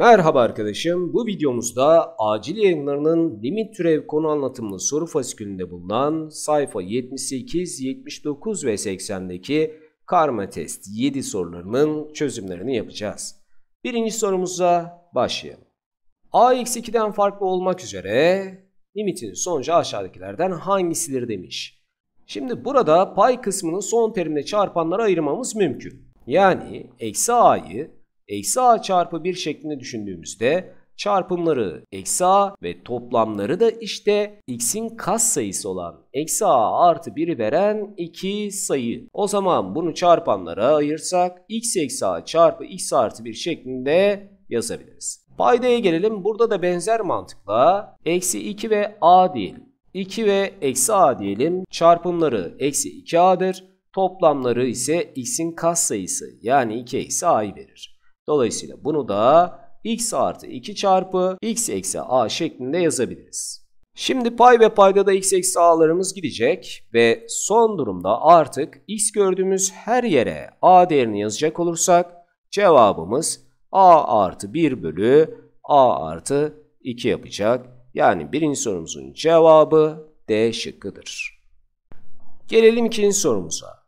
Merhaba arkadaşım, bu videomuzda acil yayınlarının limit türev konu anlatımlı soru fasikülünde bulunan sayfa 78, 79 ve 80'deki karma test 7 sorularının çözümlerini yapacağız. Birinci sorumuza başlayalım. a-2'den farklı olmak üzere limitin sonucu aşağıdakilerden hangisidir demiş. Şimdi burada pay kısmını son terimle çarpanlara ayırmamız mümkün. Yani eksi a'yı eksi a çarpı 1 şeklinde düşündüğümüzde çarpımları eksi a ve toplamları da işte x'in kas sayısı olan eksi a artı 1'i veren 2 sayı. O zaman bunu çarpanlara ayırsak x eksi a çarpı x artı 1 şeklinde yazabiliriz. Paydaya gelelim. Burada da benzer mantıkla eksi 2 ve a diyelim. 2 ve eksi a diyelim. Çarpımları eksi 2a'dır. Toplamları ise x'in kas sayısı yani 2 eksi a'yı verir. Dolayısıyla bunu da x artı 2 çarpı x eksi a şeklinde yazabiliriz. Şimdi pay ve payda da x eksi a'larımız gidecek ve son durumda artık x gördüğümüz her yere a değerini yazacak olursak cevabımız a artı 1 bölü a artı 2 yapacak. Yani birinci sorumuzun cevabı D şıkkıdır. Gelelim ikinci sorumuza.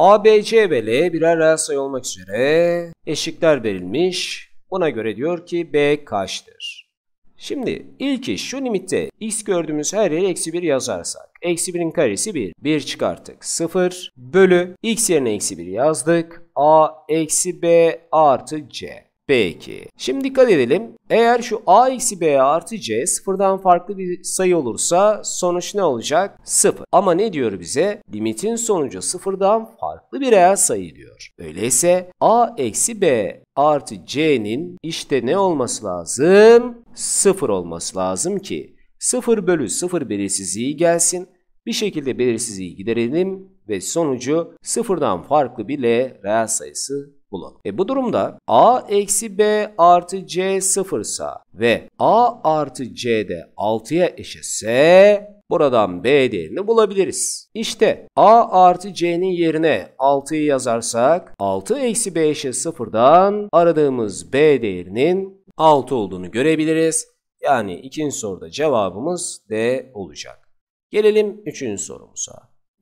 ABC ve L birer reel sayı olmak üzere eşlikler verilmiş. Buna göre diyor ki B kaçtır? Şimdi ilk iş şu limitte x gördüğümüz her yere eksi 1 yazarsak. Eksi 1'in karesi 1. 1 çıkarttık 0 bölü x yerine eksi 1 yazdık. A eksi B artı C. Peki, Şimdi dikkat edelim. Eğer şu a eksi b artı c sıfırdan farklı bir sayı olursa sonuç ne olacak? Sıfır. Ama ne diyor bize? Limitin sonucu sıfırdan farklı bir reel sayı diyor. Öyleyse a eksi b artı c'nin işte ne olması lazım? Sıfır olması lazım ki sıfır bölü sıfır belirsizliği gelsin. Bir şekilde belirsizliği giderelim ve sonucu sıfırdan farklı bile reel sayısı bulalım. E bu durumda a eksi b artı c sıfırsa ve a artı c de 6'ya eşitse Buradan B değerini bulabiliriz. İşte A artı C'nin yerine 6'yı yazarsak 6 eksi B eşit sıfırdan aradığımız B değerinin 6 olduğunu görebiliriz. Yani ikinci soruda cevabımız D olacak. Gelelim üçüncü sorumuza.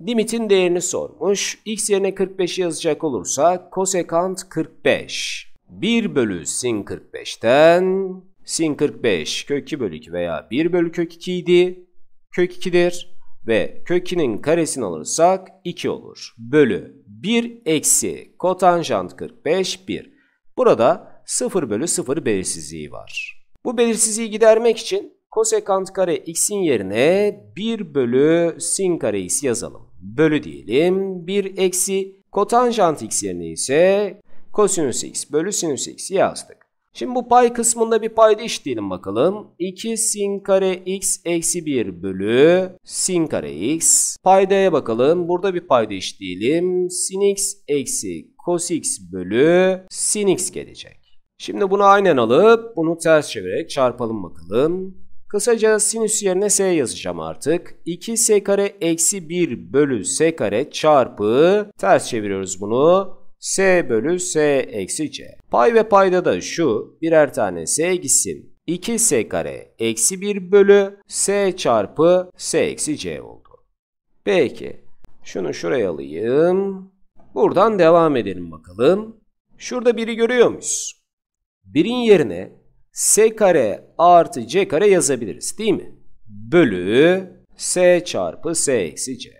Limitin değerini sormuş. X yerine 45 yazacak olursa kosekant 45. 1 bölü sin 45'ten sin 45 kök 2 bölü 2 veya 1 bölü kök 2 idi. Kök 2'dir ve kök 2'nin karesini alırsak 2 olur. Bölü 1 eksi kotanjant 45 1. Burada 0 bölü 0 belirsizliği var. Bu belirsizliği gidermek için kosekant kare x'in yerine 1 bölü sin kare x yazalım bölü diyelim 1 eksi kotanjant x yerine ise kosinüs x bölü sinüs x yazdık. Şimdi bu pay kısmında bir payda işleyelim bakalım. 2 sin kare x eksi 1 bölü sin kare x. Paydaya bakalım. Burada bir payda işleyelim. Sin x eksi cos x bölü sin x gelecek. Şimdi bunu aynen alıp bunu ters çevirerek çarpalım bakalım. Kısaca sinüs yerine s yazacağım artık. 2s kare eksi 1 bölü s kare çarpı ters çeviriyoruz bunu. s bölü s eksi c. Pay ve payda da şu birer tane s gitsin. 2s kare eksi 1 bölü s çarpı s eksi c oldu. Peki şunu şuraya alayım. Buradan devam edelim bakalım. Şurada biri görüyor muyuz? Birin yerine S kare artı C kare yazabiliriz değil mi? Bölü S çarpı S eksi C.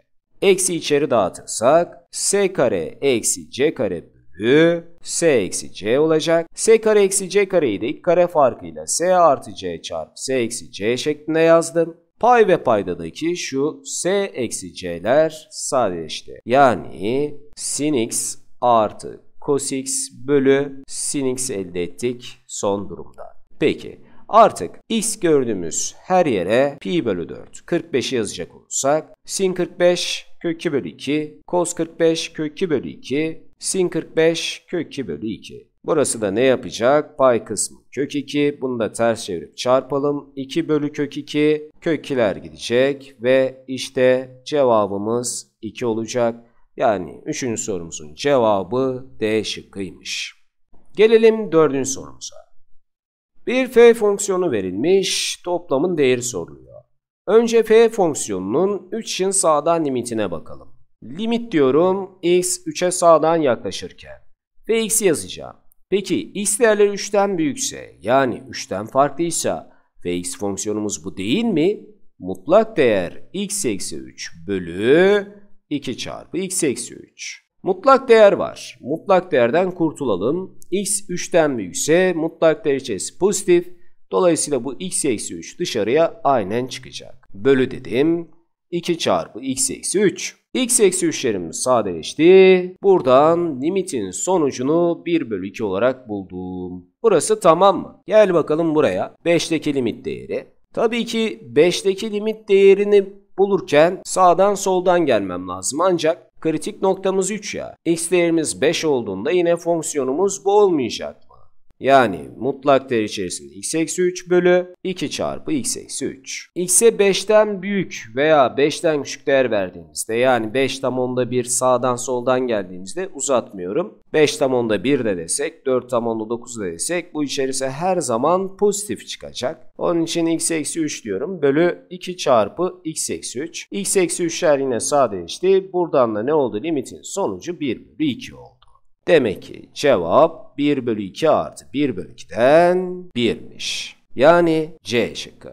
Eksi içeri dağıtırsak S kare eksi C kare bölü S eksi C olacak. S kare eksi C kareyi de ilk kare farkıyla S artı C çarpı S eksi C şeklinde yazdım. Pay ve paydadaki şu S eksi C'ler sadeleşti. Yani sin x artı cos x bölü sin x elde ettik son durumda. Peki artık x gördüğümüz her yere pi bölü 4 45'i yazacak olursak sin 45 kök 2 bölü 2 cos 45 kök 2 bölü 2 sin 45 kök 2 bölü 2. Burası da ne yapacak? Pay kısmı kök 2. Bunu da ters çevirip çarpalım. 2 bölü kök 2 kökkiler gidecek ve işte cevabımız 2 olacak. Yani 3. sorumuzun cevabı D şıkkıymış. Gelelim 4. sorumuza. Bir f fonksiyonu verilmiş, toplamın değeri soruluyor. Önce f fonksiyonunun 3'in sağdan limitine bakalım. Limit diyorum x 3'e sağdan yaklaşırken. Ve x'i yazacağım. Peki x değerleri 3'ten büyükse yani 3'ten farklıysa ve x fonksiyonumuz bu değil mi? Mutlak değer x eksi 3 bölü 2 çarpı x eksi 3. Mutlak değer var. Mutlak değerden kurtulalım. x 3'ten büyükse mutlak değer içerisi pozitif. Dolayısıyla bu x eksi 3 dışarıya aynen çıkacak. Bölü dedim. 2 çarpı x eksi 3. x eksi 3'lerimiz sadeleşti. Buradan limitin sonucunu 1 bölü 2 olarak buldum. Burası tamam mı? Gel bakalım buraya. 5'teki limit değeri. Tabii ki 5'teki limit değerini bulurken sağdan soldan gelmem lazım. Ancak kritik noktamız 3 ya. X değerimiz 5 olduğunda yine fonksiyonumuz bu olmayacak. Yani mutlak değer içerisinde x eksi 3 bölü 2 çarpı x eksi 3. x'e 5'ten büyük veya 5'ten küçük değer verdiğimizde yani 5 tam onda 1 sağdan soldan geldiğimizde uzatmıyorum. 5 tam onda 1 de desek 4 tam onda 9 da desek bu içerisi her zaman pozitif çıkacak. Onun için x eksi 3 diyorum bölü 2 çarpı x eksi 3. x eksi 3'ler yine sadeleşti. Buradan da ne oldu limitin sonucu 1 bölü 2 oldu. Demek ki cevap 1 bölü 2 artı 1 bölü 2'den 1'miş. Yani C şıkkı.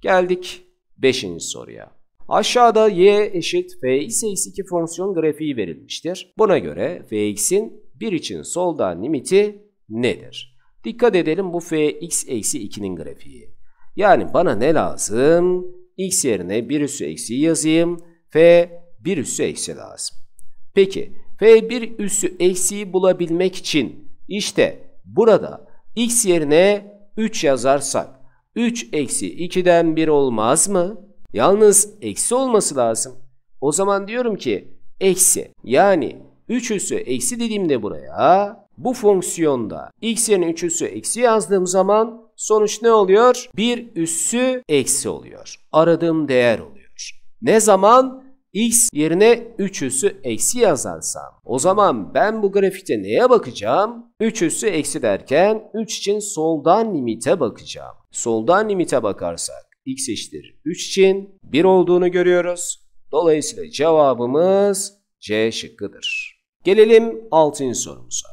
Geldik 5. soruya. Aşağıda y eşit fx x2 fonksiyon grafiği verilmiştir. Buna göre fx'in 1 için soldan limiti nedir? Dikkat edelim bu fx eksi 2'nin grafiği. Yani bana ne lazım? x yerine 1 üssü eksi yazayım. f 1 üssü eksi lazım. Peki F1 üssü eksiği bulabilmek için işte burada x yerine 3 yazarsak 3 eksi 2'den 1 olmaz mı? Yalnız eksi olması lazım. O zaman diyorum ki eksi yani 3 üssü eksi dediğimde buraya bu fonksiyonda x yerine 3 üssü eksi yazdığım zaman sonuç ne oluyor? 1 üssü eksi oluyor. Aradığım değer oluyor. Ne zaman? x yerine 3 üssü eksi yazarsam o zaman ben bu grafikte neye bakacağım? 3 üssü eksi derken 3 için soldan limite bakacağım. Soldan limite bakarsak x eşittir 3 için 1 olduğunu görüyoruz. Dolayısıyla cevabımız C şıkkıdır. Gelelim 6. sorumuza.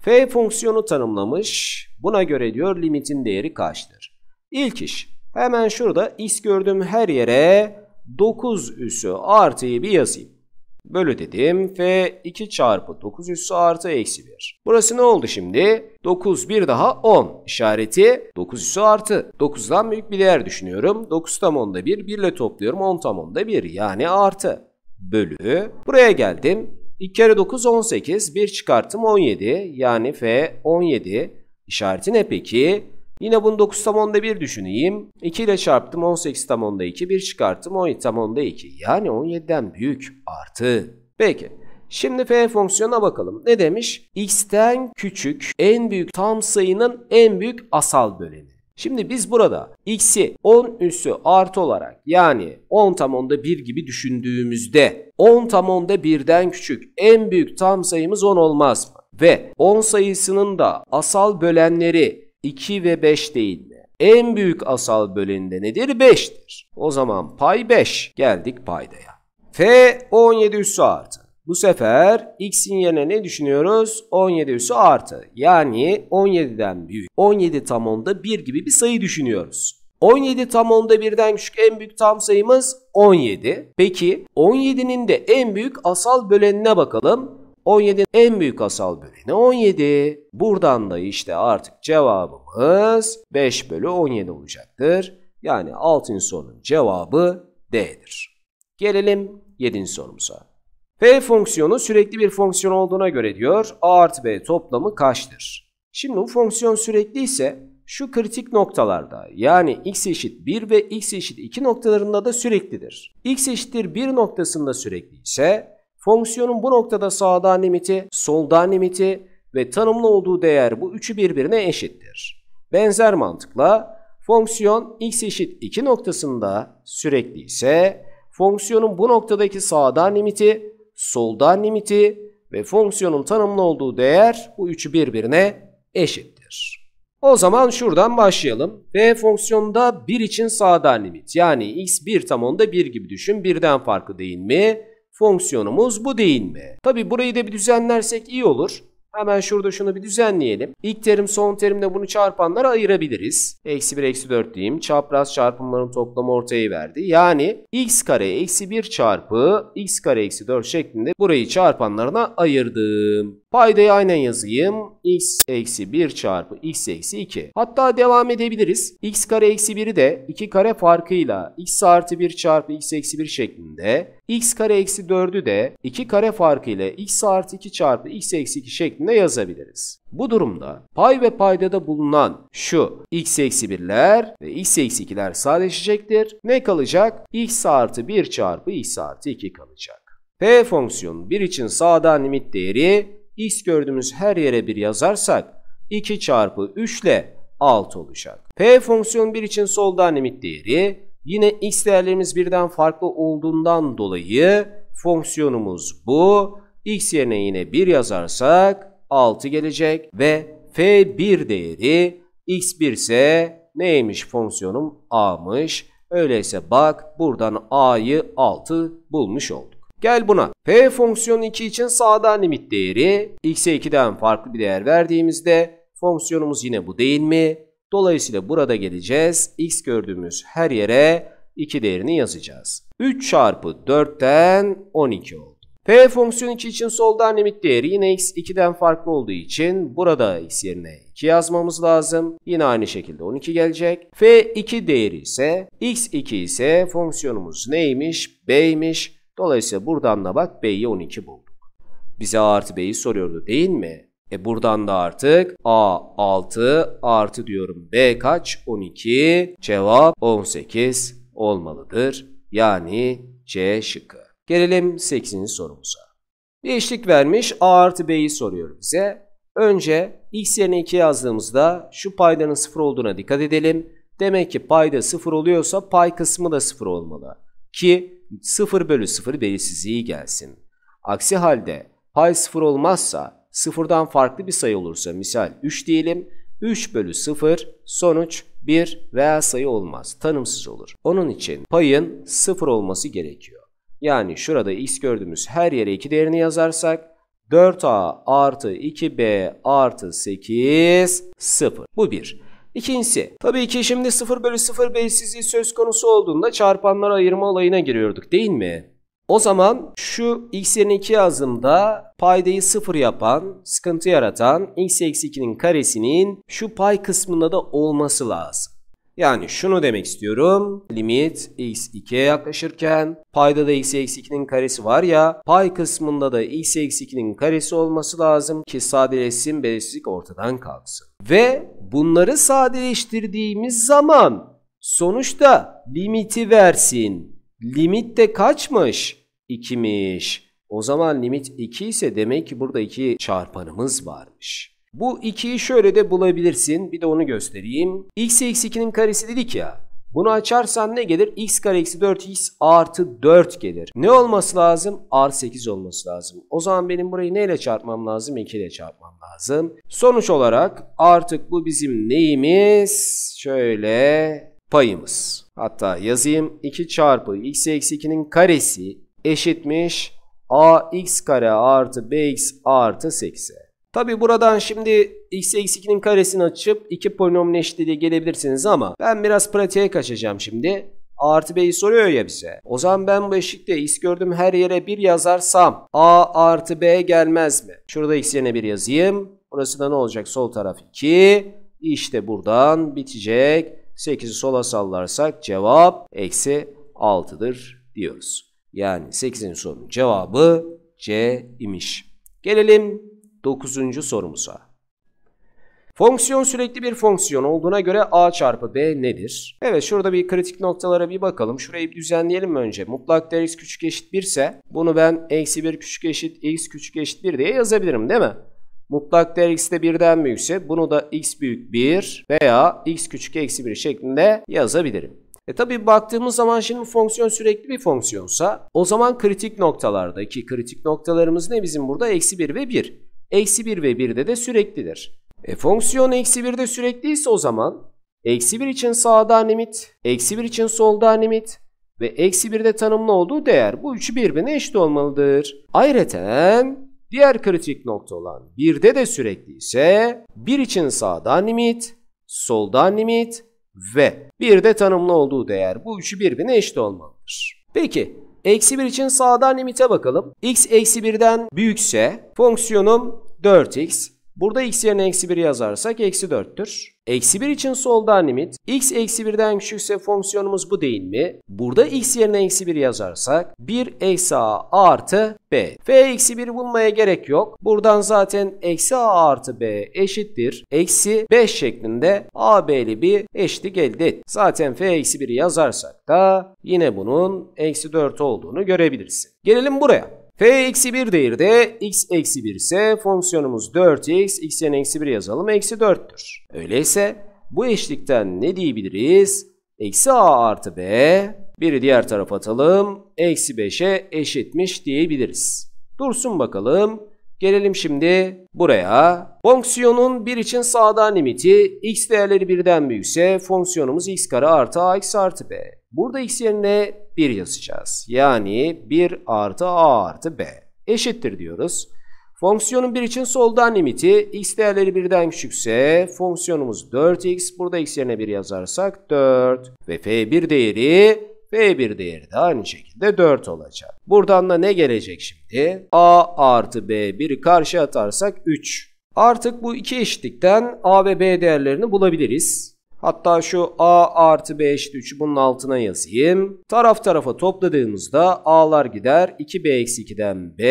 F fonksiyonu tanımlamış. Buna göre diyor limitin değeri kaçtır? İlk iş hemen şurada x gördüğüm her yere 9 üssü artıyı bir yazayım. Bölü dedim f 2 çarpı 9 üssü artı eksi 1. Burası ne oldu şimdi? 9 bir daha 10 işareti 9 üssü artı. 9'dan büyük bir değer düşünüyorum. 9 tam onda 1 1 ile topluyorum 10 tam onda 1 yani artı. Bölü buraya geldim. 2 kere 9 18 1 çıkarttım 17 yani f 17 işareti ne peki? Yine bunu 9 tam 10'da 1 düşüneyim. 2 ile çarptım 18 tam 10'da 2. 1 çıkarttım 17 tam 10'da 2. Yani 17'den büyük artı. Peki. Şimdi f fonksiyona bakalım. Ne demiş? x'ten küçük en büyük tam sayının en büyük asal böleni. Şimdi biz burada x'i 10 üssü artı olarak yani 10 tam onda 1 gibi düşündüğümüzde 10 tam onda 1'den küçük en büyük tam sayımız 10 olmaz mı? Ve 10 sayısının da asal bölenleri 2 ve 5 değil mi? En büyük asal bölende nedir? 5'tir. O zaman pay 5. Geldik paydaya. F 17 üssü artı. Bu sefer x'in yerine ne düşünüyoruz? 17 üssü artı. Yani 17'den büyük. 17 tam onda 1 gibi bir sayı düşünüyoruz. 17 tam onda birden küçük en büyük tam sayımız 17. Peki 17'nin de en büyük asal bölenine bakalım. 17 en büyük asal böleni 17. Buradan da işte artık cevabımız 5 bölü 17 olacaktır. Yani 6. sorunun cevabı D'dir. Gelelim 7. sorumuza. P fonksiyonu sürekli bir fonksiyon olduğuna göre diyor A artı B toplamı kaçtır? Şimdi bu fonksiyon sürekli ise şu kritik noktalarda yani x eşit 1 ve x eşit 2 noktalarında da süreklidir. x eşittir 1 noktasında sürekli ise Fonksiyonun bu noktada sağdan limiti, soldan limiti ve tanımlı olduğu değer bu üçü birbirine eşittir. Benzer mantıkla fonksiyon x eşit 2 noktasında sürekli ise fonksiyonun bu noktadaki sağdan limiti, soldan limiti ve fonksiyonun tanımlı olduğu değer bu üçü birbirine eşittir. O zaman şuradan başlayalım. F fonksiyonda 1 için sağdan limit yani x 1 tam onda 1 gibi düşün birden farkı değil mi? fonksiyonumuz bu değil mi? Tabi burayı da bir düzenlersek iyi olur. Hemen şurada şunu bir düzenleyelim. İlk terim son terimle bunu çarpanlara ayırabiliriz. Eksi 1 eksi 4 diyeyim. Çapraz çarpımların toplamı ortaya verdi. Yani x kare eksi 1 çarpı x kare eksi 4 şeklinde burayı çarpanlarına ayırdım. Paydayı aynen yazayım. x eksi 1 çarpı x eksi 2. Hatta devam edebiliriz. x kare eksi 1'i de 2 kare farkıyla x artı 1 çarpı x eksi 1 şeklinde. x kare eksi 4'ü de 2 kare farkıyla x artı 2 çarpı x eksi 2 şeklinde yazabiliriz. Bu durumda pay ve payda da bulunan şu x eksi 1'ler ve x eksi 2'ler sadeleşecektir. Ne kalacak? x artı 1 çarpı x artı 2 kalacak. P fonksiyonu 1 için sağdan limit değeri x gördüğümüz her yere 1 yazarsak 2 çarpı 3 ile 6 olacak. P fonksiyon 1 için solda limit değeri yine x değerlerimiz birden farklı olduğundan dolayı fonksiyonumuz bu. x yerine yine 1 yazarsak 6 gelecek ve f1 değeri x1 ise neymiş fonksiyonum a'mış. Öyleyse bak buradan a'yı 6 bulmuş olduk. Gel buna. P fonksiyonu 2 için sağda limit değeri x'e 2'den farklı bir değer verdiğimizde fonksiyonumuz yine bu değil mi? Dolayısıyla burada geleceğiz. x gördüğümüz her yere 2 değerini yazacağız. 3 çarpı 4'ten 12 oldu. P fonksiyonu 2 için solda limit değeri yine x 2'den farklı olduğu için burada x yerine 2 yazmamız lazım. Yine aynı şekilde 12 gelecek. F2 değeri ise x2 ise fonksiyonumuz neymiş? B'ymiş. Dolayısıyla buradan da bak B'yi 12 bulduk. Bize A artı B'yi soruyordu değil mi? E buradan da artık A 6 artı diyorum B kaç? 12 cevap 18 olmalıdır. Yani C şıkkı. Gelelim 8. sorumuza. Bir eşlik vermiş A artı B'yi soruyor bize. Önce x yerine 2 yazdığımızda şu paydanın 0 olduğuna dikkat edelim. Demek ki payda 0 oluyorsa pay kısmı da 0 olmalı ki 0 bölü 0 belirsizliği gelsin. Aksi halde pay 0 olmazsa sıfırdan farklı bir sayı olursa misal 3 diyelim 3 bölü 0 sonuç 1 veya sayı olmaz. Tanımsız olur. Onun için payın 0 olması gerekiyor. Yani şurada x gördüğümüz her yere 2 değerini yazarsak 4a artı 2b artı 8 0. Bu 1. İkincisi, tabii ki şimdi 0 bölü 0 belirsizliği söz konusu olduğunda çarpanlar ayırma olayına giriyorduk değil mi? O zaman şu x yerine 2 yazdığımda paydayı 0 yapan, sıkıntı yaratan x eksi 2'nin karesinin şu pay kısmında da olması lazım. Yani şunu demek istiyorum. Limit x 2'ye yaklaşırken payda da x eksi 2'nin karesi var ya pay kısmında da x eksi 2'nin karesi olması lazım ki sadeleşsin belirsizlik ortadan kalksın. Ve bunları sadeleştirdiğimiz zaman sonuçta limiti versin. Limit de kaçmış? 2'miş. O zaman limit 2 ise demek ki burada 2 çarpanımız varmış. Bu 2'yi şöyle de bulabilirsin. Bir de onu göstereyim. x eksi 2'nin karesi dedik ya. Bunu açarsan ne gelir? x kare eksi 4x artı 4 gelir. Ne olması lazım? Artı 8 olması lazım. O zaman benim burayı neyle çarpmam lazım? 2 ile çarpmam lazım. Sonuç olarak artık bu bizim neyimiz? Şöyle payımız. Hatta yazayım 2 çarpı x eksi 2'nin karesi eşitmiş ax kare artı bx artı 8'e. Tabi buradan şimdi x eksi 2'nin karesini açıp 2 polinomun eşitliği gelebilirsiniz ama ben biraz pratiğe kaçacağım şimdi. A artı B'yi soruyor ya bize. O zaman ben bu eşikte x gördüğüm her yere 1 yazarsam A artı B gelmez mi? Şurada x yerine 1 yazayım. Burası da ne olacak? Sol taraf 2. İşte buradan bitecek. 8'i sola sallarsak cevap eksi 6'dır diyoruz. Yani 8'in sorunun cevabı C imiş. Gelelim 9. sorumuza. Fonksiyon sürekli bir fonksiyon olduğuna göre a çarpı b nedir? Evet şurada bir kritik noktalara bir bakalım. Şurayı bir düzenleyelim önce. Mutlak değer x küçük eşit 1 ise bunu ben eksi 1 küçük eşit x küçük eşit 1 diye yazabilirim değil mi? Mutlak değer x de 1'den büyükse bunu da x büyük 1 veya x küçük eksi 1 şeklinde yazabilirim. E tabi baktığımız zaman şimdi fonksiyon sürekli bir fonksiyonsa o zaman kritik noktalardaki kritik noktalarımız ne bizim burada? Eksi 1 ve 1. Eksi 1 ve 1'de de süreklidir. E fonksiyon eksi 1'de ise o zaman eksi 1 için sağda limit, eksi 1 için solda limit ve eksi 1'de tanımlı olduğu değer bu üçü birbirine eşit olmalıdır. Ayrıca diğer kritik nokta olan 1'de de sürekli ise 1 için sağda limit, solda limit ve 1'de tanımlı olduğu değer bu üçü birbirine eşit olmalıdır. Peki Eksi 1 için sağdan limite bakalım. x eksi 1'den büyükse fonksiyonum 4x. Burada x yerine eksi 1 yazarsak eksi 4'tür. Eksi 1 için soldan limit. x eksi 1'den küçükse fonksiyonumuz bu değil mi? Burada x yerine eksi 1 yazarsak 1 eksi a artı b. f eksi 1 bulmaya gerek yok. Buradan zaten eksi a artı b eşittir. Eksi 5 şeklinde a b'li bir eşitlik elde et. Zaten f eksi 1'i yazarsak da yine bunun eksi 4 olduğunu görebilirsin. Gelelim buraya f-1 değirde x-1 eksi ise fonksiyonumuz 4x, x yerine eksi 1 yazalım, eksi 4'tür. Öyleyse bu eşlikten ne diyebiliriz? Eksi a artı b, biri diğer tarafa atalım, eksi 5'e eşitmiş diyebiliriz. Dursun bakalım. Gelelim şimdi buraya. Fonksiyonun 1 için sağdan limiti x değerleri birden büyükse fonksiyonumuz x kare artı ax artı b. Burada x yerine 1 yazacağız. Yani 1 artı a artı b eşittir diyoruz. Fonksiyonun 1 için soldan limiti x değerleri birden küçükse fonksiyonumuz 4x. Burada x yerine 1 yazarsak 4 ve f1 değeri F1 değeri de aynı şekilde 4 olacak. Buradan da ne gelecek şimdi? A artı B1'i karşı atarsak 3. Artık bu iki eşitlikten A ve B değerlerini bulabiliriz. Hatta şu A artı B eşit 3'ü bunun altına yazayım. Taraf tarafa topladığımızda A'lar gider. 2B eksi 2'den B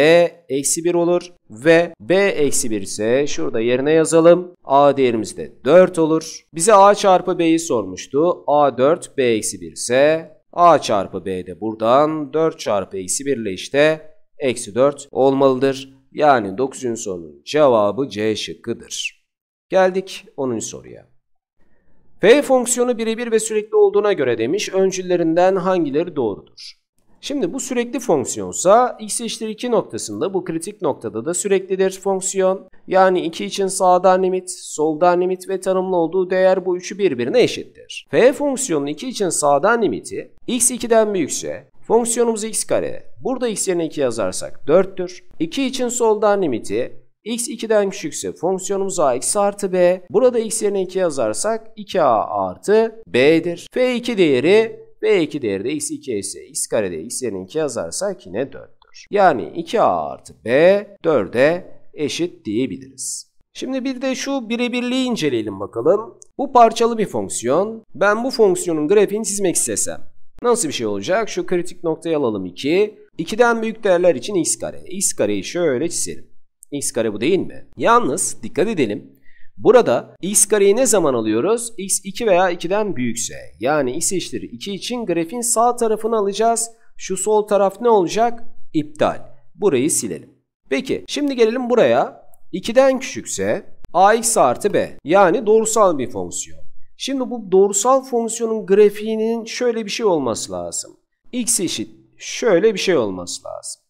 eksi 1 olur. Ve B eksi 1 ise şurada yerine yazalım. A değerimiz de 4 olur. Bize A çarpı B'yi sormuştu. A 4 B eksi 1 ise A çarpı B de buradan 4 çarpı eksi 1 ile işte eksi 4 olmalıdır. Yani 9. sorunun cevabı C şıkkıdır. Geldik 10. soruya. F fonksiyonu birebir ve sürekli olduğuna göre demiş öncüllerinden hangileri doğrudur? Şimdi bu sürekli fonksiyonsa x eşittir 2 noktasında bu kritik noktada da süreklidir fonksiyon. Yani 2 için sağdan limit, soldan limit ve tanımlı olduğu değer bu üçü birbirine eşittir. F fonksiyonun 2 için sağdan limiti x 2'den büyükse fonksiyonumuz x kare. Burada x yerine 2 yazarsak 4'tür. 2 için soldan limiti x 2'den küçükse fonksiyonumuz a x artı b. Burada x yerine 2 yazarsak 2a artı b'dir. f2 değeri B2 değeri de x2 ise x karede x yerine 2 yazarsak yine 4'tür. Yani 2a artı b 4'e eşit diyebiliriz. Şimdi bir de şu birebirliği inceleyelim bakalım. Bu parçalı bir fonksiyon. Ben bu fonksiyonun grafiğini çizmek istesem. Nasıl bir şey olacak? Şu kritik noktayı alalım 2. 2'den büyük değerler için x kare. x kareyi şöyle çizelim. x kare bu değil mi? Yalnız dikkat edelim. Burada x kareyi ne zaman alıyoruz? x 2 veya 2'den büyükse. Yani x eşittir 2 için grafin sağ tarafını alacağız. Şu sol taraf ne olacak? İptal. Burayı silelim. Peki şimdi gelelim buraya. 2'den küçükse ax artı b yani doğrusal bir fonksiyon. Şimdi bu doğrusal fonksiyonun grafiğinin şöyle bir şey olması lazım. x eşit şöyle bir şey olması lazım.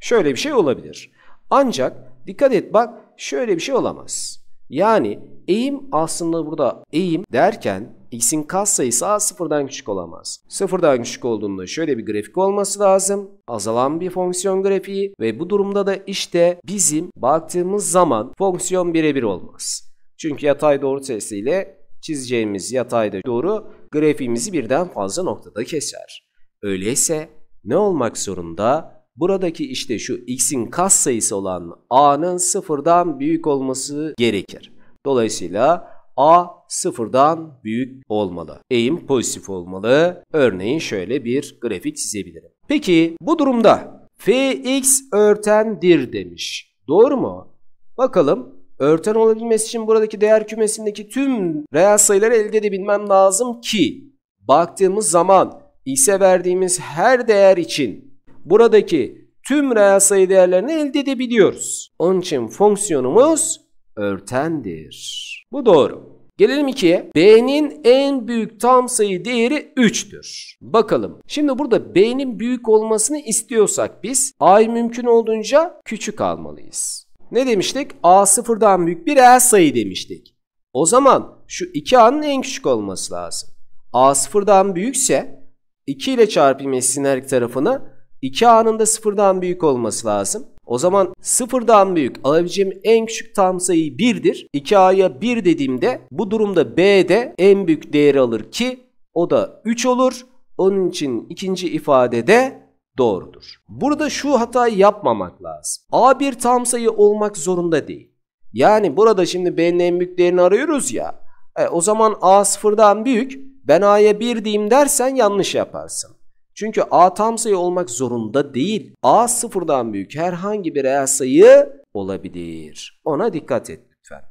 Şöyle bir şey olabilir. Ancak dikkat et bak şöyle bir şey olamaz. Yani eğim aslında burada eğim derken x'in kas sayısı a sıfırdan küçük olamaz. Sıfırdan küçük olduğunda şöyle bir grafik olması lazım. Azalan bir fonksiyon grafiği ve bu durumda da işte bizim baktığımız zaman fonksiyon birebir olmaz. Çünkü yatay doğru testiyle çizeceğimiz yatayda doğru grafiğimizi birden fazla noktada keser. Öyleyse ne olmak zorunda? Buradaki işte şu x'in kas sayısı olan a'nın sıfırdan büyük olması gerekir. Dolayısıyla a sıfırdan büyük olmalı. Eğim pozitif olmalı. Örneğin şöyle bir grafik çizebilirim. Peki bu durumda fx örtendir demiş. Doğru mu? Bakalım örten olabilmesi için buradaki değer kümesindeki tüm reel sayıları elde edebilmem lazım ki baktığımız zaman x'e verdiğimiz her değer için buradaki tüm reel sayı değerlerini elde edebiliyoruz. Onun için fonksiyonumuz örtendir. Bu doğru. Gelelim 2'ye. B'nin en büyük tam sayı değeri 3'tür. Bakalım. Şimdi burada B'nin büyük olmasını istiyorsak biz A mümkün olduğunca küçük almalıyız. Ne demiştik? A sıfırdan büyük bir reel sayı demiştik. O zaman şu 2A'nın en küçük olması lazım. A sıfırdan büyükse 2 ile çarpayım esin her tarafını 2 anında sıfırdan büyük olması lazım. O zaman sıfırdan büyük alabileceğim en küçük tam sayı 1'dir. 2A'ya 1 dediğimde bu durumda B'de en büyük değeri alır ki o da 3 olur. Onun için ikinci ifade de doğrudur. Burada şu hatayı yapmamak lazım. A bir tam sayı olmak zorunda değil. Yani burada şimdi B'nin en büyük değerini arıyoruz ya. E, o zaman A sıfırdan büyük ben A'ya 1 diyeyim dersen yanlış yaparsın. Çünkü A tam sayı olmak zorunda değil. A sıfırdan büyük herhangi bir reel sayı olabilir. Ona dikkat et lütfen.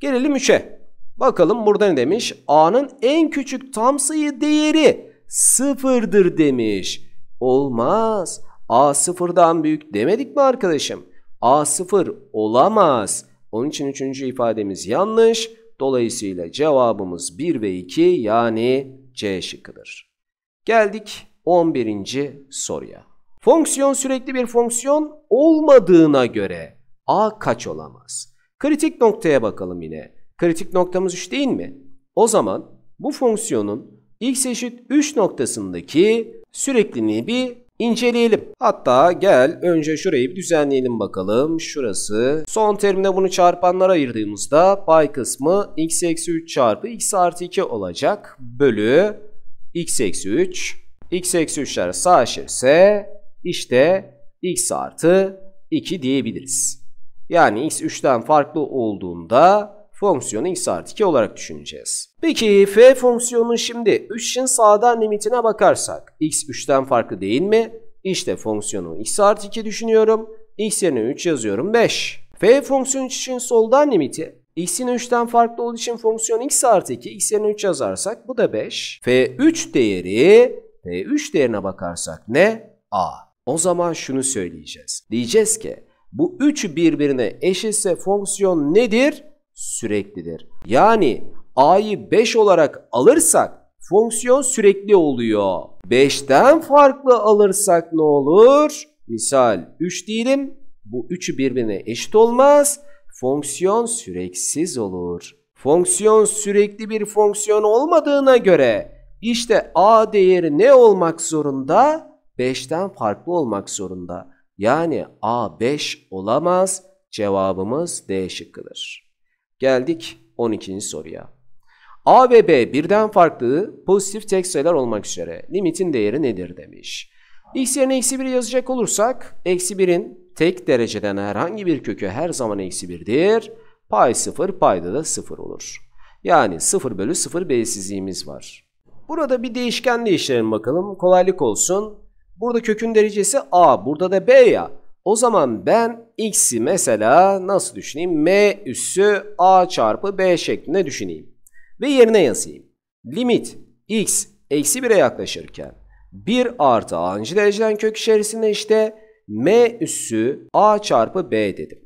Gelelim 3'e. Bakalım burada ne demiş? A'nın en küçük tam sayı değeri sıfırdır demiş. Olmaz. A sıfırdan büyük demedik mi arkadaşım? A sıfır olamaz. Onun için üçüncü ifademiz yanlış. Dolayısıyla cevabımız 1 ve 2 yani C şıkkıdır. Geldik 11. soruya. Fonksiyon sürekli bir fonksiyon olmadığına göre a kaç olamaz? Kritik noktaya bakalım yine. Kritik noktamız 3 değil mi? O zaman bu fonksiyonun x eşit 3 noktasındaki sürekliliğini bir inceleyelim. Hatta gel önce şurayı bir düzenleyelim bakalım. Şurası son terimde bunu çarpanlara ayırdığımızda pay kısmı x eksi 3 çarpı x artı 2 olacak. Bölü x eksi 3 x eksi 3'ler sağlaşırsa işte x artı 2 diyebiliriz. Yani x 3'ten farklı olduğunda fonksiyonu x artı 2 olarak düşüneceğiz. Peki f fonksiyonunun şimdi 3'ün sağdan limitine bakarsak x 3'ten farklı değil mi? İşte fonksiyonu x artı 2 düşünüyorum. x yerine 3 yazıyorum 5. f fonksiyonu için soldan limiti x'in 3'ten farklı olduğu için fonksiyon x artı 2 x yerine 3 yazarsak bu da 5. f3 değeri P3 e, değerine bakarsak ne? A. O zaman şunu söyleyeceğiz. Diyeceğiz ki bu üçü birbirine eşitse fonksiyon nedir? Süreklidir. Yani A'yı 5 olarak alırsak fonksiyon sürekli oluyor. 5'ten farklı alırsak ne olur? Misal 3 diyelim. Bu üçü birbirine eşit olmaz. Fonksiyon süreksiz olur. Fonksiyon sürekli bir fonksiyon olmadığına göre işte A değeri ne olmak zorunda? 5'ten farklı olmak zorunda. Yani A 5 olamaz. Cevabımız D şıkkıdır. Geldik 12. soruya. A ve B birden farklı pozitif tek sayılar olmak üzere limitin değeri nedir demiş. X yerine eksi 1 yazacak olursak eksi 1'in tek dereceden herhangi bir kökü her zaman eksi 1'dir. Pay 0 payda da 0 olur. Yani 0 bölü 0 belirsizliğimiz var. Burada bir değişken değiştirelim bakalım. Kolaylık olsun. Burada kökün derecesi A. Burada da B ya. O zaman ben x'i mesela nasıl düşüneyim? M üssü A çarpı B şeklinde düşüneyim. Ve yerine yazayım. Limit x eksi 1'e yaklaşırken 1 artı a'ncı dereceden kök içerisinde işte m üssü a çarpı b dedim.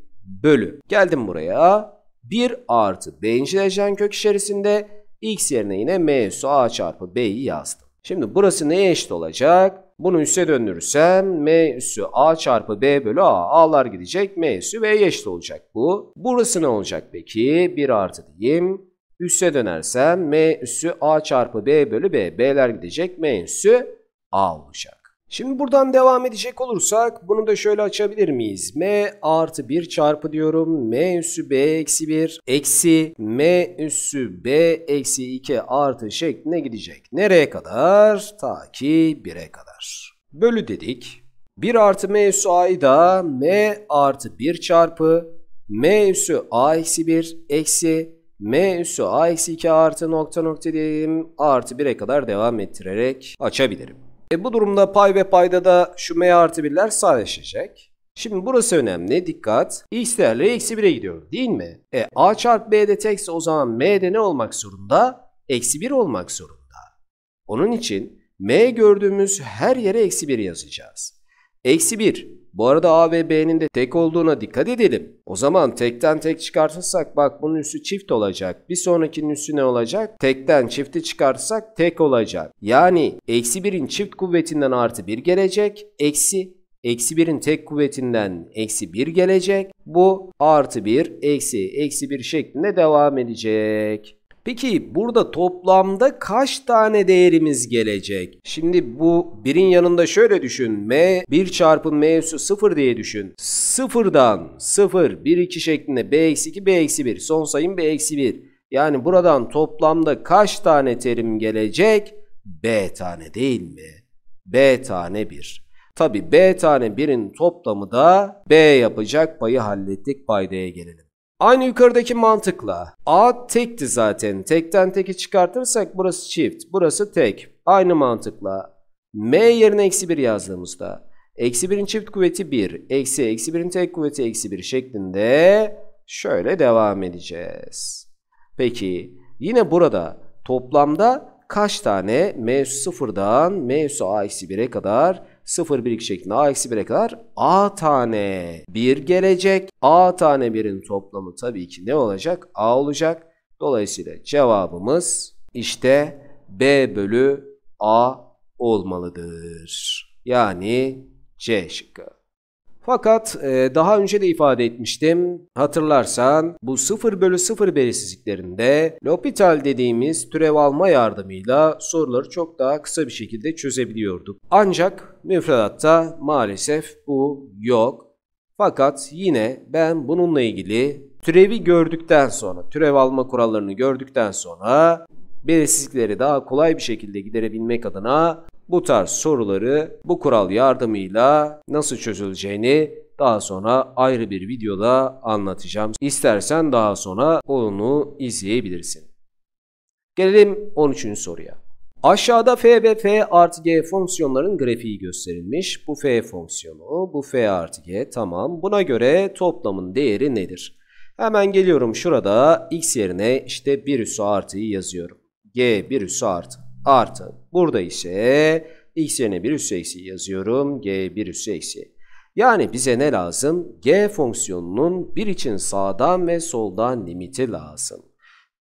Bölü. Geldim buraya. 1 artı b'inci dereceden kök içerisinde X yerine yine M üssü A çarpı B'yi yazdım. Şimdi burası neye eşit olacak? Bunu üsse döndürürsem M üssü A çarpı B bölü A. A'lar gidecek. M üssü B'ye eşit olacak bu. Burası ne olacak peki? 1 artı diyeyim. Üsse dönersem M üssü A çarpı B bölü B. B'ler gidecek. M üssü A olacak. Şimdi buradan devam edecek olursak bunu da şöyle açabilir miyiz? M artı 1 çarpı diyorum. M üssü B eksi 1 eksi M üssü B eksi 2 artı şekline gidecek. Nereye kadar? Ta ki 1'e kadar. Bölü dedik. 1 artı M üssü A'yı da M artı 1 çarpı M üssü A eksi 1 eksi M üssü A eksi 2 artı nokta nokta diyeyim artı 1'e kadar devam ettirerek açabilirim. E bu durumda pay ve payda da şu m artı 1'ler sadeleşecek. Şimdi burası önemli. Dikkat. X değerleri eksi 1'e gidiyor değil mi? E a çarpı b de tekse o zaman m ne olmak zorunda? Eksi 1 olmak zorunda. Onun için m gördüğümüz her yere eksi 1 yazacağız. Eksi 1 bu arada A ve B'nin de tek olduğuna dikkat edelim. O zaman tekten tek çıkartırsak bak bunun üssü çift olacak. Bir sonrakinin üssü ne olacak? Tekten çifti çıkartırsak tek olacak. Yani eksi 1'in çift kuvvetinden artı 1 gelecek. Eksi Eksi 1'in tek kuvvetinden eksi 1 gelecek. Bu artı 1 eksi eksi 1 şeklinde devam edecek. Peki burada toplamda kaç tane değerimiz gelecek? Şimdi bu birin yanında şöyle düşün. M 1 çarpı M üssü 0 diye düşün. 0'dan 0 1 2 şeklinde B eksi 2 B eksi 1 son sayım B eksi 1. Yani buradan toplamda kaç tane terim gelecek? B tane değil mi? B tane 1. Tabi B tane 1'in toplamı da B yapacak payı hallettik paydaya gelelim. Aynı yukarıdaki mantıkla A tekti zaten. Tekten teki çıkartırsak burası çift. Burası tek. Aynı mantıkla M yerine eksi 1 yazdığımızda eksi 1'in çift kuvveti 1. Eksi eksi 1'in tek kuvveti eksi 1 şeklinde şöyle devam edeceğiz. Peki yine burada toplamda kaç tane M sıfırdan M A eksi 1'e kadar 0 1 2 şeklinde a eksi 1'e kadar a tane 1 gelecek. a tane 1'in toplamı tabii ki ne olacak? a olacak. Dolayısıyla cevabımız işte b bölü a olmalıdır. Yani C şıkkı. Fakat e, daha önce de ifade etmiştim. Hatırlarsan bu 0 bölü 0 belirsizliklerinde L'Hopital dediğimiz türev alma yardımıyla soruları çok daha kısa bir şekilde çözebiliyorduk. Ancak müfredatta maalesef bu yok. Fakat yine ben bununla ilgili türevi gördükten sonra, türev alma kurallarını gördükten sonra belirsizlikleri daha kolay bir şekilde giderebilmek adına bu tarz soruları bu kural yardımıyla nasıl çözüleceğini daha sonra ayrı bir videoda anlatacağım. İstersen daha sonra onu izleyebilirsin. Gelelim 13. soruya. Aşağıda f ve f artı g fonksiyonların grafiği gösterilmiş. Bu f fonksiyonu, bu f artı g tamam. Buna göre toplamın değeri nedir? Hemen geliyorum şurada x yerine işte 1 üssü artıyı yazıyorum. g 1 üssü artı artı. Burada ise x yerine 1 üssü eksi yazıyorum. g 1 üssü eksi. Yani bize ne lazım? g fonksiyonunun bir için sağdan ve soldan limiti lazım.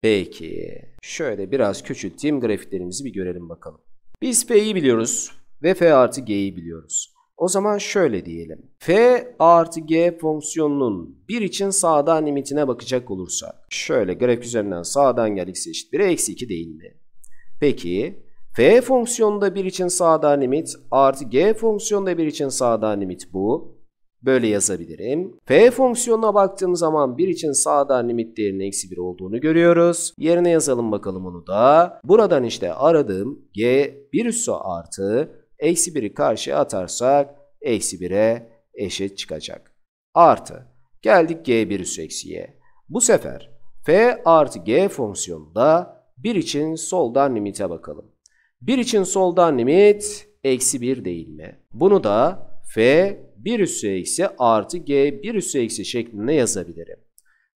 Peki şöyle biraz küçülteyim grafiklerimizi bir görelim bakalım. Biz f'yi biliyoruz ve f artı g'yi biliyoruz. O zaman şöyle diyelim. f artı g fonksiyonunun 1 için sağdan limitine bakacak olursak. Şöyle grafik üzerinden sağdan gel x eşittir e eksi 2 değil mi? Peki f fonksiyonunda 1 için sağdan limit artı g fonksiyonunda 1 için sağdan limit bu. Böyle yazabilirim. F fonksiyonuna baktığım zaman 1 için sağdan limit değerinin eksi 1 olduğunu görüyoruz. Yerine yazalım bakalım onu da. Buradan işte aradığım G 1 üssü artı eksi 1'i karşıya atarsak eksi 1'e eşit çıkacak. Artı geldik G1 üssü eksiye. Bu sefer F artı G fonksiyonunda 1 için soldan limite bakalım. 1 için soldan limit eksi 1 değil mi? Bunu da f 1 üssü eksi artı g 1 üssü eksi şeklinde yazabilirim.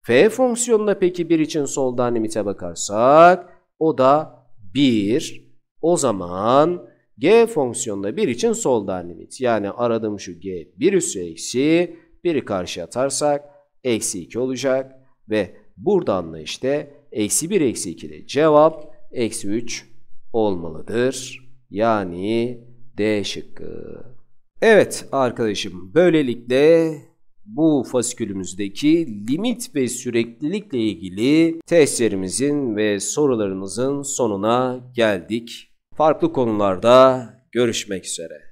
f fonksiyonunda peki 1 için soldan limite bakarsak o da 1. O zaman g fonksiyonunda 1 için soldan limit. Yani aradığım şu g 1 üssü eksi 1'i karşıya atarsak eksi 2 olacak ve buradan da işte Eksi 1 eksi 2'de cevap eksi 3 olmalıdır. Yani D şıkkı. Evet arkadaşım böylelikle bu fasikülümüzdeki limit ve süreklilikle ilgili testlerimizin ve sorularımızın sonuna geldik. Farklı konularda görüşmek üzere.